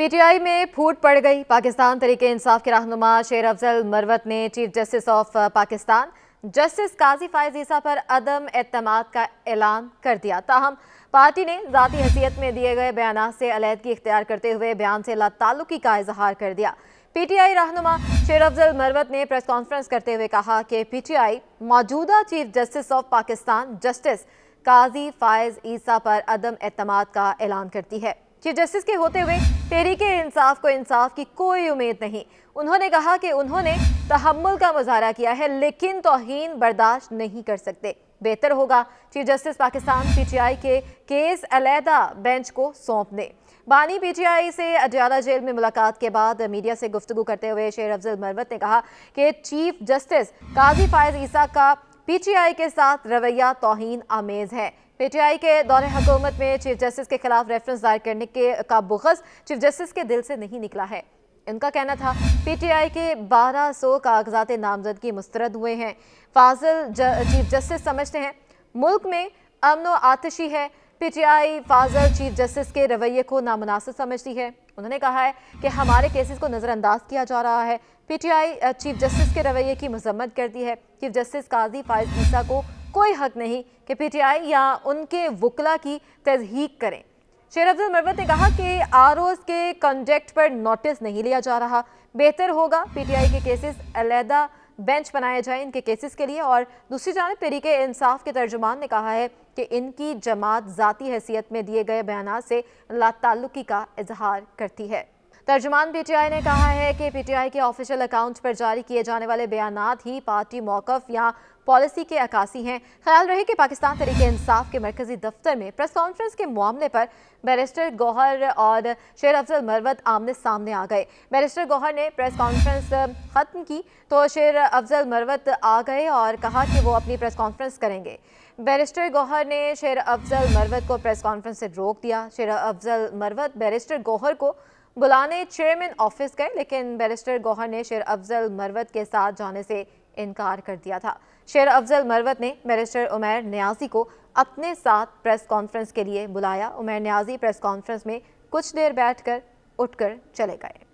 PTI में फूट पड़ गई पाकिस्तान तरीके इंसाफ के रहनुमा शेर अफजल मरवत ने chief justice of Pakistan justice Qazi Faez Isa पर अदम अतमाद का ऐलान कर दिया ताहम पार्टी ने ज़ाती हैसियत में दिए गए बयान से अलीहदगी इख्तियार करते हुए बयान से लातालुकी का इजहार कर दिया पीटीआई रहनुमा शेर अफजल मरवत ने प्रेस कॉन्फ्रेंस करते हुए कहा कि पीटीआई मौजूदा chief justice of Pakistan justice Qazi Faez Isa पर अदम एतम का ऐलान करती है चीफ जस्टिस के होते हुए तहरीक इंसाफ को इंसाफ की कोई उम्मीद नहीं उन्होंने कहा कि उन्होंने तहमुल का मुजाहरा किया है लेकिन तोहन बर्दाश्त नहीं कर सकते बेहतर होगा चीफ जस्टिस पाकिस्तान पीटीआई के केस अलहदा बेंच को सौंप दें बानी पीटीआई से अजयाला जेल में मुलाकात के बाद मीडिया से गुफ्तु करते हुए शेर अफजल मरवत ने कहा कि चीफ जस्टिस काजी फायज ईसा का पीटीआई के साथ रवैया तोहन आमेज है पीटीआई के दौरे हुकूमत में चीफ जस्टिस के खिलाफ रेफरेंस दायर करने के का बुखस चीफ जस्टिस के दिल से नहीं निकला है इनका कहना था पीटीआई के 1200 सौ कागजात नामजदगी मुस्तरद हुए हैं फाजिल चीफ जस्टिस समझते हैं मुल्क में अमन आतशी है पीटीआई फाजर चीफ जस्टिस के रवैये को नामनासिब समझती है उन्होंने कहा है कि हमारे केसेस को नज़रअंदाज किया जा रहा है पीटीआई चीफ जस्टिस के रवैये की मजम्मत करती है चीफ जस्टिस काजी फायज ईसा को कोई हक नहीं कि पीटीआई या उनके वकला की तजहीक करें शेर अफजल मरवत ने कहा कि आर के कंडक्ट पर नोटिस नहीं लिया जा रहा बेहतर होगा पी के केसेस अलहदा बेंच बनाया जाए इनके केसेस के लिए और दूसरी जानब तरीक इंसाफ के तर्जुमान ने कहा है कि इनकी जमात जतीी हैसियत में दिए गए बयान से ला का इजहार करती है तर्जमान पीटीआई ने कहा है कि पीटीआई के ऑफिशियल अकाउंट पर जारी किए जाने वाले बयान ही पार्टी मौकफ या पॉलिसी के अक्सी हैं ख्याल रहे कि पाकिस्तान तरीके इंसाफ के मरकजी दफ्तर में प्रेस कॉन्फ्रेंस के मामले पर बैरिस्टर गौहर और शेर अफजल मरवत आमने सामने आ गए बैरिस्टर गौहर ने प्रेस कॉन्फ्रेंस ख़त्म की तो शेर अफजल मरवत आ गए और कहा कि वो अपनी प्रेस कॉन्फ्रेंस करेंगे बैरिस्टर गौहर ने शेर अफजल मरवत को प्रेस कॉन्फ्रेंस से रोक दिया शेर अफजल मरवत बैरिस्टर गौहर को बुलाने चेयरमैन ऑफिस गए लेकिन बैरिस्टर गौहर ने शेर अफजल मरवत के साथ जाने से इनकार कर दिया था शेर अफजल मरवत ने बैरिस्टर उमर न्याजी को अपने साथ प्रेस कॉन्फ्रेंस के लिए बुलाया उमर न्याजी प्रेस कॉन्फ्रेंस में कुछ देर बैठकर उठकर चले गए